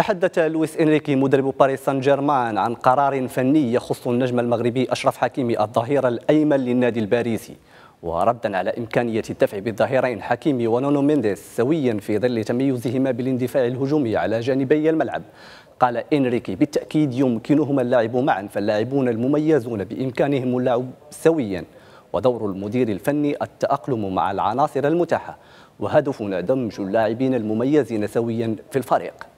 تحدث لويس إنريكي مدرب باريس سان جيرمان عن قرار فني يخص النجم المغربي أشرف حكيمي الظهير الأيمن للنادي الباريسي وردا على إمكانية الدفع بالظهيرين حكيمي ونونو مينديس سويا في ظل تميزهما بالاندفاع الهجومي على جانبي الملعب قال إنريكي بالتأكيد يمكنهما اللعب معا فاللاعبون المميزون بإمكانهم اللعب سويا ودور المدير الفني التأقلم مع العناصر المتاحة وهدفنا دمج اللاعبين المميزين سويا في الفريق